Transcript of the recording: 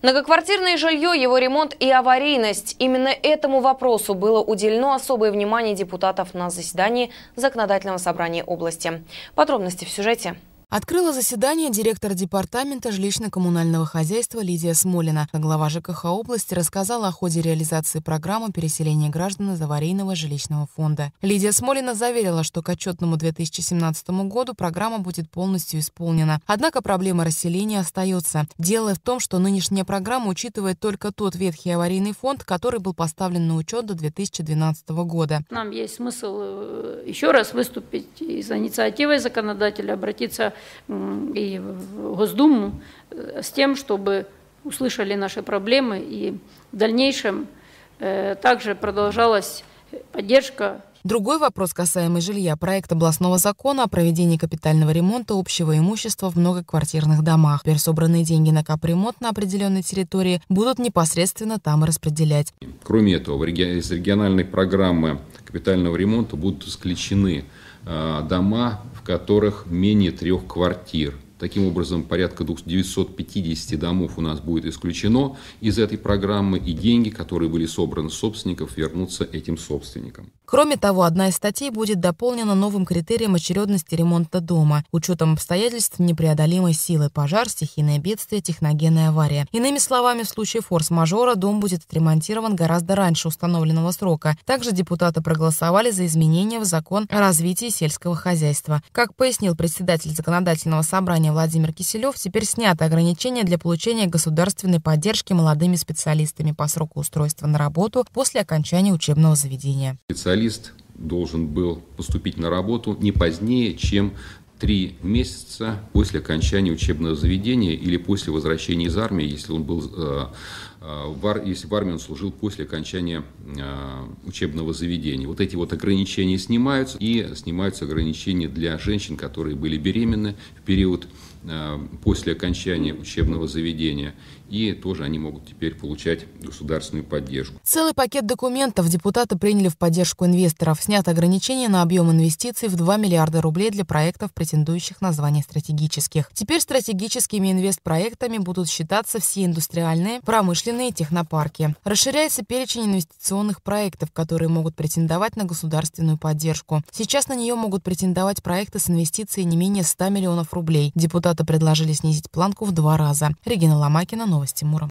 Многоквартирное жилье, его ремонт и аварийность. Именно этому вопросу было уделено особое внимание депутатов на заседании Законодательного собрания области. Подробности в сюжете. Открыла заседание директор департамента жилищно-коммунального хозяйства Лидия Смолина. Глава ЖКХ области рассказала о ходе реализации программы переселения граждан из аварийного жилищного фонда. Лидия Смолина заверила, что к отчетному 2017 году программа будет полностью исполнена. Однако проблема расселения остается. Дело в том, что нынешняя программа учитывает только тот ветхий аварийный фонд, который был поставлен на учет до 2012 года. Нам есть смысл э, еще раз выступить из за инициативой законодателя, обратиться и Госдуму э, с тем, чтобы услышали наши проблемы и в дальнейшем э, также продолжалась поддержка Другой вопрос, касаемый жилья, проект областного закона о проведении капитального ремонта общего имущества в многоквартирных домах. Теперь собранные деньги на капремонт на определенной территории будут непосредственно там распределять. Кроме этого, из региональной программы капитального ремонта будут исключены э, дома, в которых менее трех квартир. Таким образом, порядка 950 домов у нас будет исключено из этой программы, и деньги, которые были собраны собственников, вернутся этим собственникам. Кроме того, одна из статей будет дополнена новым критерием очередности ремонта дома, учетом обстоятельств непреодолимой силы – пожар, стихийное бедствие, техногенная авария. Иными словами, в случае форс-мажора дом будет отремонтирован гораздо раньше установленного срока. Также депутаты проголосовали за изменения в закон о развитии сельского хозяйства. Как пояснил председатель законодательного собрания Владимир Киселев, теперь снято ограничение для получения государственной поддержки молодыми специалистами по сроку устройства на работу после окончания учебного заведения специалист должен был поступить на работу не позднее, чем три месяца после окончания учебного заведения или после возвращения из армии, если он был э, а, если в армии он служил после окончания а, учебного заведения. Вот эти вот ограничения снимаются, и снимаются ограничения для женщин, которые были беременны в период а, после окончания учебного заведения. И тоже они могут теперь получать государственную поддержку. Целый пакет документов депутаты приняли в поддержку инвесторов. Снято ограничение на объем инвестиций в 2 миллиарда рублей для проектов, претендующих на звание стратегических. Теперь стратегическими инвестпроектами будут считаться все индустриальные, промышленные, осуществлены технопарки. Расширяется перечень инвестиционных проектов, которые могут претендовать на государственную поддержку. Сейчас на нее могут претендовать проекты с инвестицией не менее 100 миллионов рублей. Депутаты предложили снизить планку в два раза. Регина Ломакина, Новости Мура.